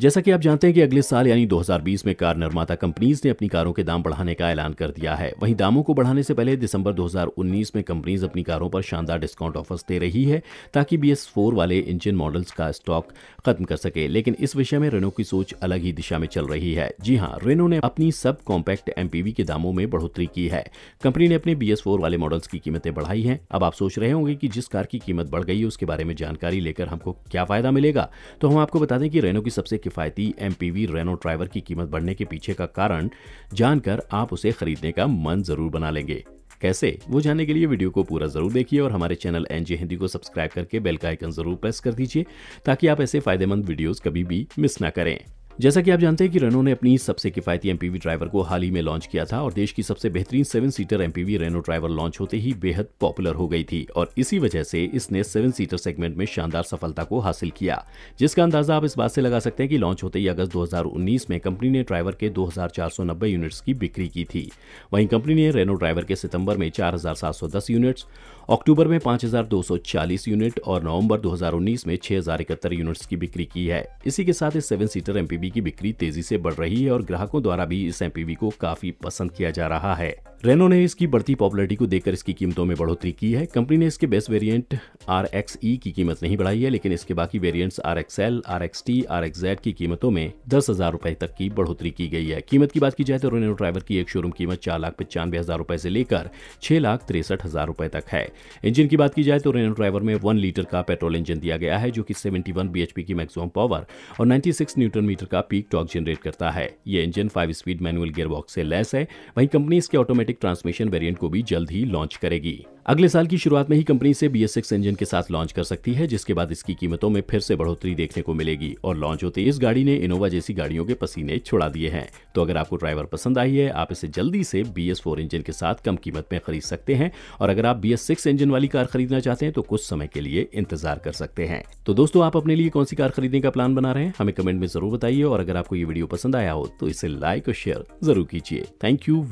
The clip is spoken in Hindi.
जैसा कि आप जानते हैं कि अगले साल यानी 2020 में कार निर्माता कंपनीज ने अपनी कारों के दाम बढ़ाने का ऐलान कर दिया है वहीं दामों को बढ़ाने से पहले दिसंबर 2019 में कंपनीज अपनी कारों पर शानदार डिस्काउंट ऑफर्स दे रही है ताकि बी वाले इंजन मॉडल्स का स्टॉक खत्म कर सके लेकिन इस विषय में रेनो की सोच अलग ही दिशा में चल रही है जी हाँ रेनो ने अपनी सब कॉम्पैक्ट एमपीवी के दामों में बढ़ोतरी की है कंपनी ने अपने बी वाले मॉडल्स की कीमतें बढ़ाई है अब आप सोच रहे होंगे कि जिस कार की कीमत बढ़ गई है उसके बारे में जानकारी लेकर हमको क्या फायदा मिलेगा तो हम आपको बता दें कि रेनो की सबसे किफ़ायती एमपीवी रेनो ड्राइवर की कीमत बढ़ने के पीछे का कारण जानकर आप उसे खरीदने का मन जरूर बना लेंगे कैसे वो जानने के लिए वीडियो को पूरा जरूर देखिए और हमारे चैनल एनजे हिंदी को सब्सक्राइब करके बेल का आइकन जरूर प्रेस कर दीजिए ताकि आप ऐसे फायदेमंद वीडियोस कभी भी मिस ना करें जैसा कि आप जानते हैं कि रेनो ने अपनी सबसे किफायती एमपीवी ड्राइवर को हाल ही में लॉन्च किया था और देश की सबसे बेहतरीन seven seater MPV Renault Triber launch होते ही बेहद पॉपुलर हो गई थी और इसी वजह से इसने सेवन सीटर सेगमेंट में शानदार सफलता को हासिल किया जिसका अंदाजा आप इस बात से लगा सकते हैं कि लॉन्च होते ही अगस्त दो में कंपनी ने ड्राइवर के दो यूनिट्स की बिक्री की थी वहीं कंपनी ने रेनो ड्राइवर के सितंबर में चार यूनिट्स अक्टूबर में पांच यूनिट और नवंबर दो में छह यूनिट्स की बिक्री की है इसी के साथ इस सेवन सीटर एमपीवी की बिक्री तेजी से बढ़ रही है और ग्राहकों द्वारा भी इस एमपीवी को काफी पसंद किया जा रहा है रेनो ने इसकी बढ़ती पॉपुलरिटी को देखकर इसकी कीमतों में बढ़ोतरी की है कंपनी ने इसके best variant R X E की कीमत नहीं बढ़ाई है लेकिन इसके बाकी variants R X L R X T R X Z की कीमतों में दस हजार रुपए तक की बढ़ोतरी की गई है कीमत की बात की जाए तो रेनो ड्राइवर की एक शोरूम कीमत चार लाख पचानवे हजार रुपए से लेकर छह लाख तिरसठ हजार रुपए तक है इंजन की बात की जाए तो रेनो ड्राइवर में वन लीटर का पेट्रोल इंजन दिया गया है जो कि सेवेंटी वन बीएचपी की मैक्सिमम पावर और नाइन्टी सिक्स न्यूट्रन मीटर का पीक टॉक जनरेट करता है यह engine five speed manual gearbox से लेस है वहीं कंपनी इसके ऑटोमेटिक ऑटोमेटिक ट्रांसमिशन वेरिएंट को भी जल्द ही लॉन्च करेगी अगले साल की शुरुआत में ही कंपनी से बी इंजन के साथ लॉन्च कर सकती है जिसके बाद इसकी कीमतों में फिर से बढ़ोतरी देखने को मिलेगी और लॉन्च होते इस गाड़ी ने इनोवा जैसी गाड़ियों के पसीने छुड़ा दिए हैं तो अगर आपको ड्राइवर पसंद आई है आप इसे जल्दी से बी इंजन के साथ कम कीमत में खरीद सकते हैं और अगर आप बी इंजन वाली कार खरीदना चाहते हैं तो कुछ समय के लिए इंतजार कर सकते हैं तो दोस्तों आप अपने लिए कौन सी कार खरीदने का प्लान बना रहे हैं हमें कमेंट में जरूर बताइए और अगर आपको ये वीडियो पसंद आया हो तो इसे लाइक और शेयर जरूर कीजिए थैंक यू